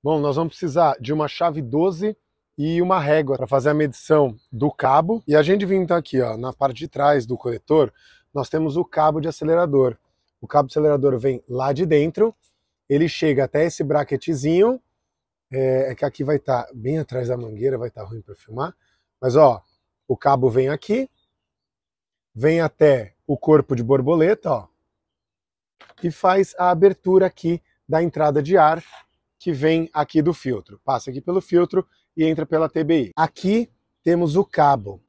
Bom, nós vamos precisar de uma chave 12 e uma régua para fazer a medição do cabo. E a gente vindo então aqui, ó, na parte de trás do coletor, nós temos o cabo de acelerador. O cabo de acelerador vem lá de dentro, ele chega até esse bracketzinho, é, é que aqui vai estar tá bem atrás da mangueira, vai estar tá ruim para filmar, mas ó, o cabo vem aqui, vem até o corpo de borboleta, ó, e faz a abertura aqui da entrada de ar que vem aqui do filtro. Passa aqui pelo filtro e entra pela TBI. Aqui temos o cabo.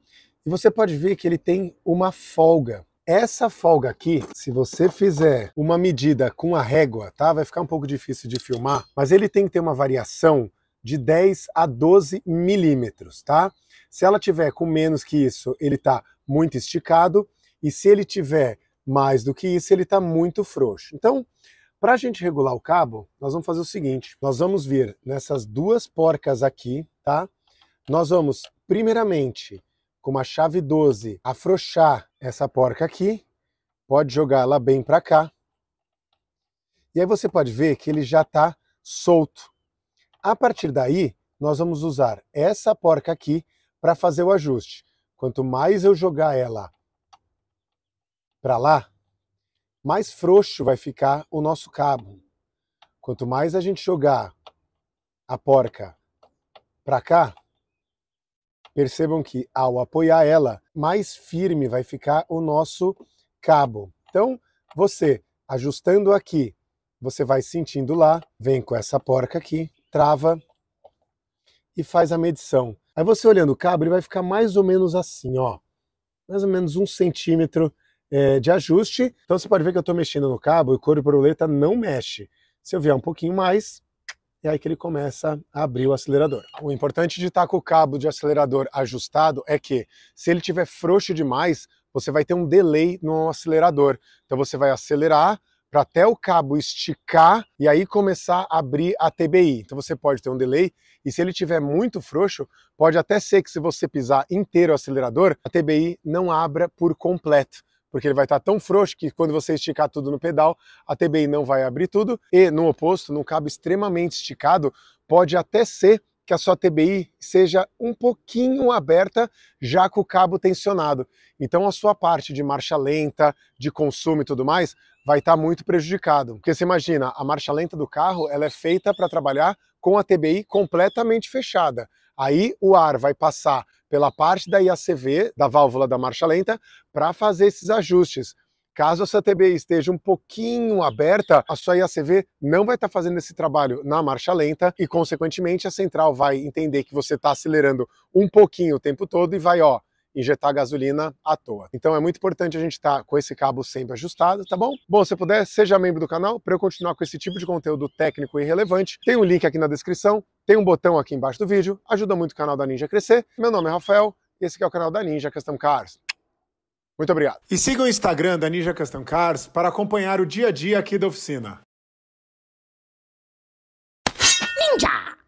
E você pode ver que ele tem uma folga. Essa folga aqui, se você fizer uma medida com a régua, tá? Vai ficar um pouco difícil de filmar, mas ele tem que ter uma variação de 10 a 12 milímetros, tá? Se ela tiver com menos que isso, ele tá muito esticado, e se ele tiver mais do que isso, ele tá muito frouxo. Então, para a gente regular o cabo, nós vamos fazer o seguinte, nós vamos vir nessas duas porcas aqui, tá? Nós vamos, primeiramente, com uma chave 12, afrouxar essa porca aqui, pode jogar ela bem para cá. E aí você pode ver que ele já está solto. A partir daí, nós vamos usar essa porca aqui para fazer o ajuste. Quanto mais eu jogar ela para lá, mais frouxo vai ficar o nosso cabo. Quanto mais a gente jogar a porca para cá, percebam que ao apoiar ela, mais firme vai ficar o nosso cabo. Então, você ajustando aqui, você vai sentindo lá, vem com essa porca aqui, trava e faz a medição. Aí você olhando o cabo, ele vai ficar mais ou menos assim, ó, mais ou menos um centímetro é, de ajuste. Então você pode ver que eu estou mexendo no cabo e o couro borboleta não mexe. Se eu vier um pouquinho mais, é aí que ele começa a abrir o acelerador. O importante de estar com o cabo de acelerador ajustado é que, se ele tiver frouxo demais, você vai ter um delay no acelerador. Então você vai acelerar para até o cabo esticar e aí começar a abrir a TBI. Então você pode ter um delay e se ele tiver muito frouxo, pode até ser que se você pisar inteiro o acelerador, a TBI não abra por completo porque ele vai estar tão frouxo que quando você esticar tudo no pedal, a TBI não vai abrir tudo, e no oposto, num cabo extremamente esticado, pode até ser que a sua TBI seja um pouquinho aberta já com o cabo tensionado. Então a sua parte de marcha lenta, de consumo e tudo mais vai estar tá muito prejudicado. Porque você imagina, a marcha lenta do carro ela é feita para trabalhar com a TBI completamente fechada. Aí o ar vai passar pela parte da IACV, da válvula da marcha lenta, para fazer esses ajustes. Caso sua TB esteja um pouquinho aberta, a sua IACV não vai estar tá fazendo esse trabalho na marcha lenta e, consequentemente, a central vai entender que você está acelerando um pouquinho o tempo todo e vai, ó, injetar gasolina à toa. Então é muito importante a gente estar tá com esse cabo sempre ajustado, tá bom? Bom, se puder, seja membro do canal para eu continuar com esse tipo de conteúdo técnico e relevante. Tem um link aqui na descrição, tem um botão aqui embaixo do vídeo, ajuda muito o canal da Ninja a crescer. Meu nome é Rafael, esse é o canal da Ninja Custom Cars. Muito obrigado. E siga o Instagram da Ninja Custom Cars para acompanhar o dia a dia aqui da oficina. Ninja!